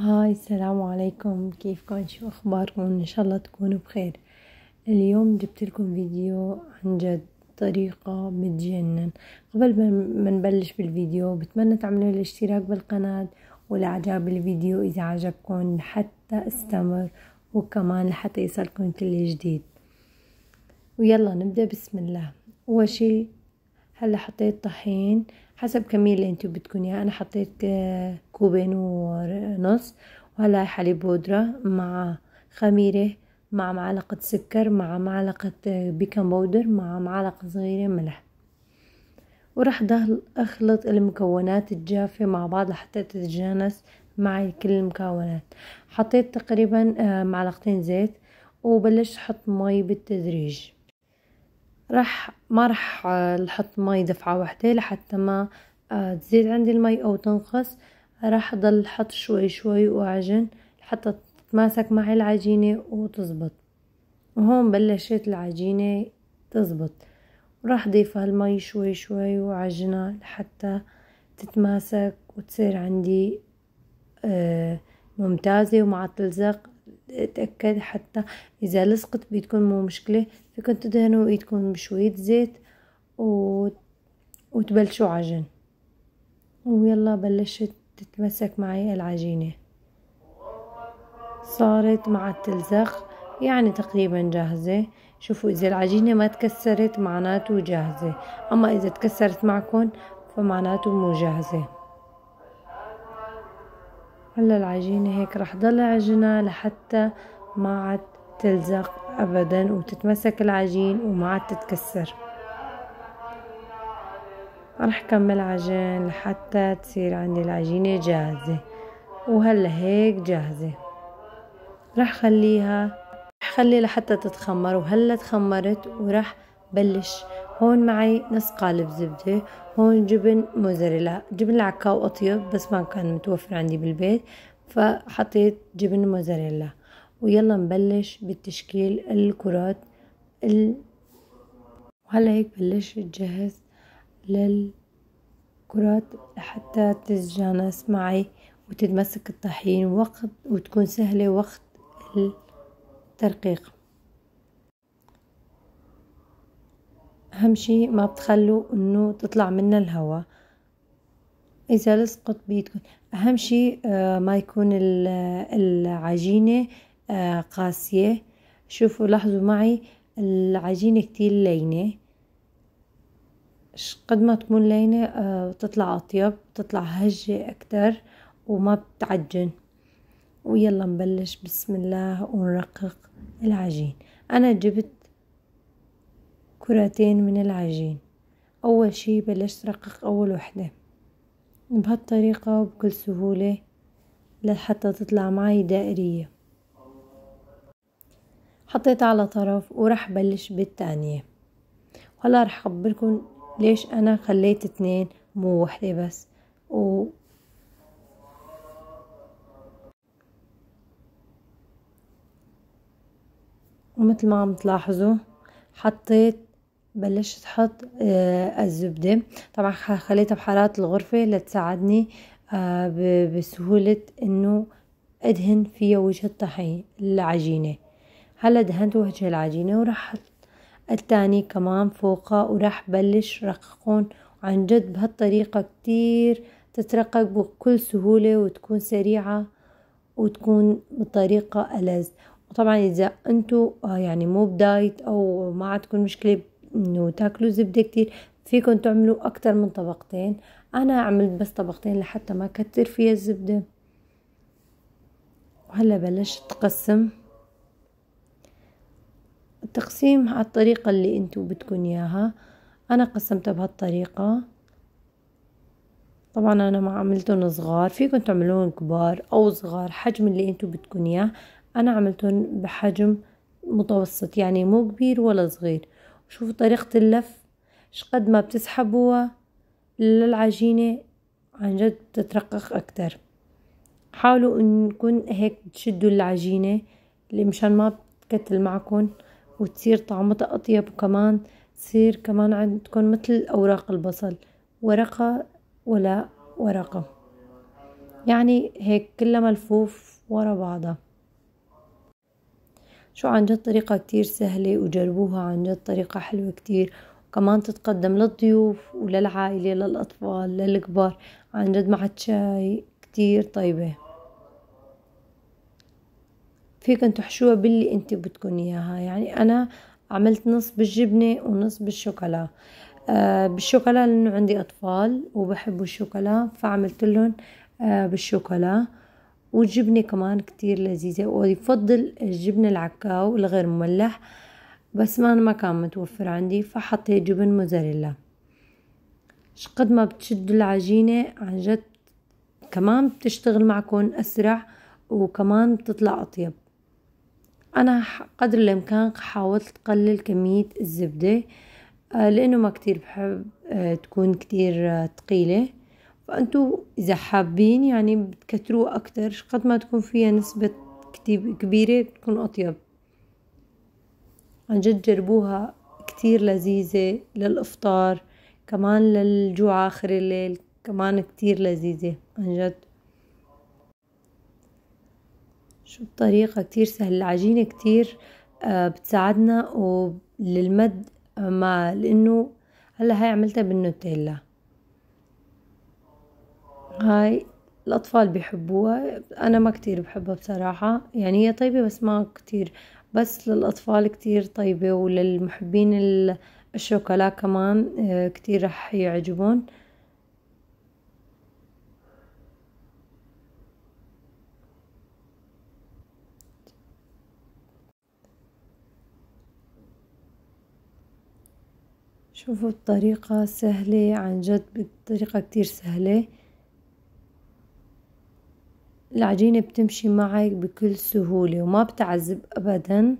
هاي السلام عليكم كيفكم شو اخباركم ان شاء الله تكونوا بخير اليوم جبت لكم فيديو عن جد طريقة بتجنن قبل ما نبلش بالفيديو بتمنى تعملوا الاشتراك بالقناة والاعجاب بالفيديو اذا عجبكم حتى استمر وكمان لحتى يصلكم كل جديد ويلا نبدأ بسم الله اول شي هلا حطيت طحين حسب كمية اللي انتو بدكم اياها انا حطيت آه، كوبين ونص وهلا حليب بودرة مع خميرة مع معلقة سكر مع معلقة آه، بيكنج بودر مع معلقة صغيرة ملح وراح اخلط المكونات الجافة مع بعض لحتى تتجانس معي كل المكونات حطيت تقريبا آه، معلقتين زيت وبلشت احط مي بالتدريج راح ما راح نحط مي دفعة واحدة لحتى ما آه، تزيد عندي المي او تنقص راح ضل حط شوي شوي واعجن لحتى تتماسك معي العجينة وتزبط وهون بلشت العجينة تزبط وراح ضيف هالمي شوي شوي وعجنها لحتى تتماسك وتصير عندي آه، ممتازة وما تلزق تأكد حتى إذا لصقت بيدكم مو مشكلة فيكم تدهنوا إيدكم بشوية زيت و... وتبلشوا عجن ويلا بلشت تتمسك معي العجينة صارت مع التلزخ يعني تقريبا جاهزة شوفوا إذا العجينة ما تكسرت معناته جاهزة أما إذا تكسرت معكم فمعناته مو جاهزة هلا العجينة هيك رح ضل عجنها لحتى ما عاد تلزق أبدا وتتمسك العجين وما عاد تتكسر رح كمل عجن لحتى تصير عندي العجينة جاهزة وهلا هيك جاهزة رح خليها رح خلي لحتى تتخمر وهلا تخمرت ورح بلش هون معي نص قالب زبدة هون جبن موزاريلا جبن العكاو أطيب بس ما كان متوفر عندي بالبيت فحطيت جبن موزاريلا ويلا نبلش بالتشكيل الكرات ال... وهلا هيك بلش تجهز للكرات لحتى تتجانس معي وتتمسك الطحين وقت وتكون سهلة وقت الترقيق أهم شيء ما بتخلوا إنه تطلع منا الهواء إذا لصقت بيدكم أهم شيء آه، ما يكون العجينة آه، قاسية شوفوا لاحظوا معي العجينة كتير لينة قد ما تكون لينة بتطلع آه، أطيب بتطلع هجة أكتر وما بتعجن ويلا نبلش بسم الله ونرقق العجين أنا جبت كرتين من العجين أول شي بلشت رقق أول وحدة بهالطريقة وبكل سهولة لحتى تطلع معي دائرية حطيت على طرف ورح بلش بالتانية وهلا رح أخبركن ليش أنا خليت اتنين مو وحدة بس و ومثل ما عم تلاحظوا حطيت بلشت احط آه، الزبدة طبعا خليتها بحرارة الغرفة لتساعدني آه، بسهولة انه ادهن فيها وجه الطحين العجينة هلا دهنت وجه العجينة وراح التاني كمان فوقه وراح بلش رققون عن جد بهالطريقة كتير تترقق بكل سهولة وتكون سريعة وتكون بطريقة ألذ وطبعا إذا أنتوا آه، يعني مو بدايت أو ما عندكم مشكلة انه تاكلوا زبده كتير فيكم تعملوا اكتر من طبقتين انا عملت بس طبقتين لحتى ما كتر فيها الزبده وهلا بلشت تقسم التقسيم على الطريقة اللي انتو بدكن اياها انا قسمتها بهالطريقة طبعا انا ما عملتهم صغار فيكن تعملون كبار او صغار حجم اللي انتو بدكن اياه انا عملتهم بحجم متوسط يعني مو كبير ولا صغير شوفوا طريقة اللف شقد ما بتسحبوها للعجينة عن جد بتترقق أكتر حاولوا انكم هيك تشدوا العجينة مشان ما بتكتل معكم وتصير طعمتها أطيب وكمان تصير كمان عندكم مثل أوراق البصل ورقة ولا ورقة يعني هيك كلها ملفوف ورا بعضها شو عن جد طريقة كتير سهلة وجربوها عن جد طريقة حلوة كتير وكمان تتقدم للضيوف وللعائلة للأطفال للكبار عن جد مع الشاي كتير طيبة فيكن تحشوها باللي انت بدكن اياها يعني انا عملت نص بالجبنة ونص بالشوكولا آه، بالشوكولا لانه عندي اطفال وبحبوا الشوكولا فعملت لهم آه، بالشوكولا والجبنة كمان كتير لذيذة ويفضل الجبنة العكاو الغير مملح بس ما أنا ما كان متوفر عندي فحطيت جبن موزاريلا شقد ما بتشدوا العجينة عن جد كمان بتشتغل معكم أسرع وكمان بتطلع أطيب أنا قدر الإمكان حاولت قلل كمية الزبدة آه، لأنه ما كتير بحب آه، تكون كتير آه، تقيلة فانتو اذا حابين يعني بتكتروه اكتر قد ما تكون فيها نسبة كبيرة بتكون اطيب عن جد جربوها كتير لذيذة للافطار كمان للجوع اخر الليل كمان كتير لذيذة عن جد شو الطريقة كتير سهلة العجينة كتير آه، بتساعدنا للمد آه، مع لانه هلا هاي عملتها بالنوتيلا هاي الأطفال بيحبوها أنا ما كتير بحبها بصراحة يعني هي طيبة بس ما كتير بس للأطفال كتير طيبة وللمحبين الشوكولا كمان آه، كتير رح يعجبون شوفوا الطريقة سهلة عن جد بطريقة كتير سهلة العجينة بتمشي معك بكل سهولة وما بتعذب أبدا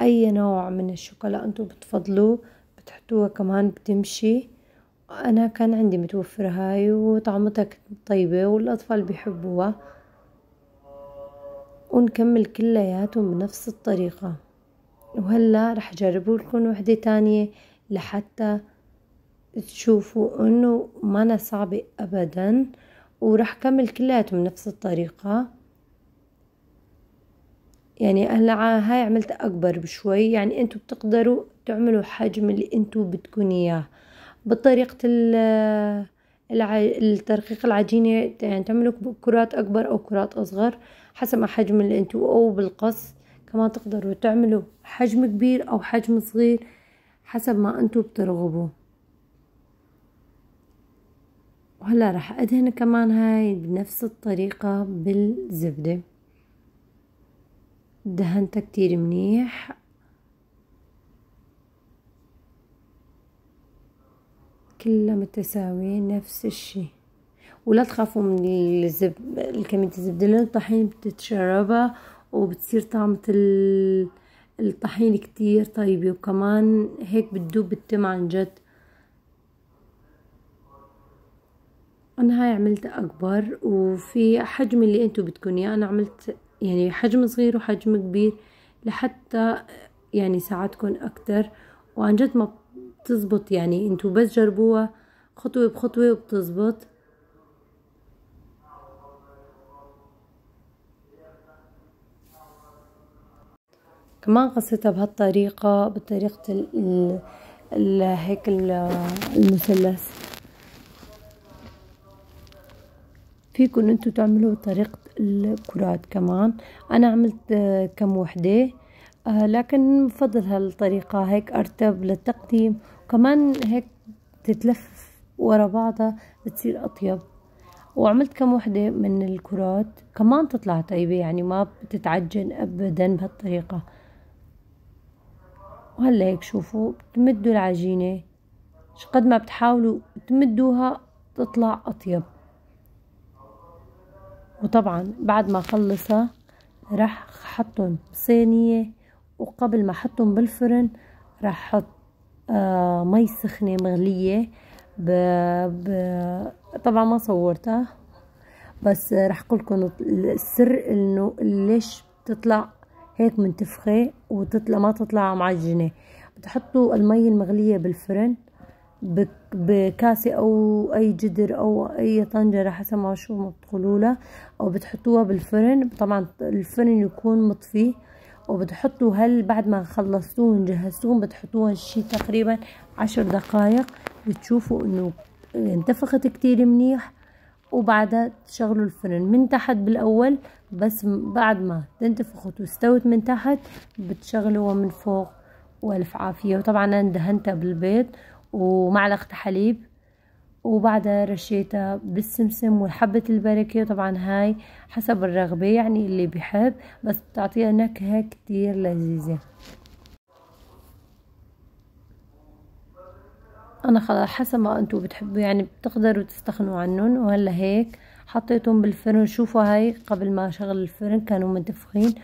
أي نوع من الشوكولا أنتم بتفضلوه بتحطوها كمان بتمشي أنا كان عندي متوفر هاي وطعمتها طيبة والأطفال بيحبوها ونكمل كلياتهم بنفس الطريقة وهلا رح أجربه لكم وحدة تانية لحتى تشوفوا انه ما صعبة ابدا وراح كمل كلياتهم نفس الطريقة يعني هلا هاي عملت اكبر بشوي يعني انتو بتقدروا تعملوا حجم اللي انتو بدكن اياه بطريقة الترقيق العجينة يعني تعملوا كرات اكبر او كرات اصغر حسب ما حجم اللي انتو او بالقص كمان تقدروا تعملوا حجم كبير او حجم صغير حسب ما انتو بترغبوا وهلا راح ادهن كمان هاي بنفس الطريقة بالزبدة دهنتها كتير منيح كلها متساوية نفس الشي ولا تخافوا من الزب... كمية الزبدة لأن الطحين بتتشربها وبتصير طعمة الطحين كتير طيبة وكمان هيك بتدوب التم عن جد انا هاي عملتها اكبر وفي حجم اللي انتو بدكم اياه انا عملت يعني حجم صغير وحجم كبير لحتى يعني ساعدكم اكتر وعن جد ما بتزبط يعني انتو بس جربوها خطوة بخطوة وبتزبط كمان قصيتها بهالطريقة بطريقة ال هيك المثلث فيكن انتو تعملوا طريقة الكرات كمان انا عملت آه، كم وحدة آه، لكن بفضل هالطريقة هيك ارتب للتقديم كمان هيك تتلف ورا بعضها بتصير اطيب وعملت كم وحدة من الكرات كمان تطلع طيبة يعني ما بتتعجن ابدا بهالطريقة وهلا هيك شوفوا بتمدوا العجينة شقد ما بتحاولوا تمدوها تطلع أطيب وطبعا بعد ما اخلصها راح احطهم بصينية وقبل ما احطهم بالفرن راح احط آه مي سخنة مغلية ب... ب... طبعا ما صورتها بس راح اقول لكم السر انه ليش بتطلع هيك منتفخة وتطلع ما تطلع معجنة بتحطوا المي المغلية بالفرن بكاسة أو أي جدر أو أي طنجرة حسب ما شو ما له أو بتحطوها بالفرن طبعا الفرن يكون مطفي وبتحطوا هل بعد ما خلصتوهم جهزتوهم بتحطوها شي تقريبا عشر دقايق بتشوفوا انه انتفخت كتير منيح وبعدها تشغلوا الفرن من تحت بالاول بس بعد ما تنتفخت واستوت من تحت بتشغلوها من فوق والف عافيه وطبعا انا دهنتها بالبيض ومعلقة حليب وبعدها رشيتها بالسمسم وحبة البركة طبعا هاي حسب الرغبة يعني اللي بيحب بس بتعطيها نكهة كتير لذيذة انا خلاص حسب ما انتو بتحبوا يعني بتقدروا تستخنوا عنهم وهلا هيك حطيتهم بالفرن شوفوا هاي قبل ما شغل الفرن كانوا متفخين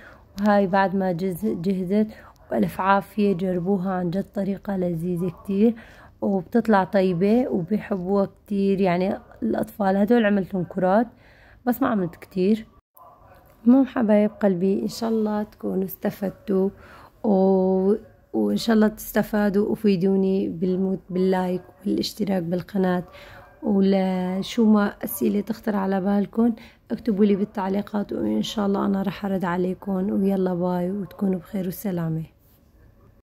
وهاي بعد ما جهزت وبألف عافية جربوها عن جد طريقة لذيذة كتير وبتطلع طيبة وبيحبوها كتير يعني الأطفال هدول عملتهم كرات بس ما عملت كتير المهم حبايب قلبي إن شاء الله تكونوا استفدتوا و... وإن شاء الله تستفادوا وفيدوني بالموت باللايك والاشتراك بالقناة ولشو ما أسئلة تخطر على بالكم اكتبوا لي بالتعليقات وإن شاء الله أنا رح أرد عليكم ويلا باي وتكونوا بخير وسلامة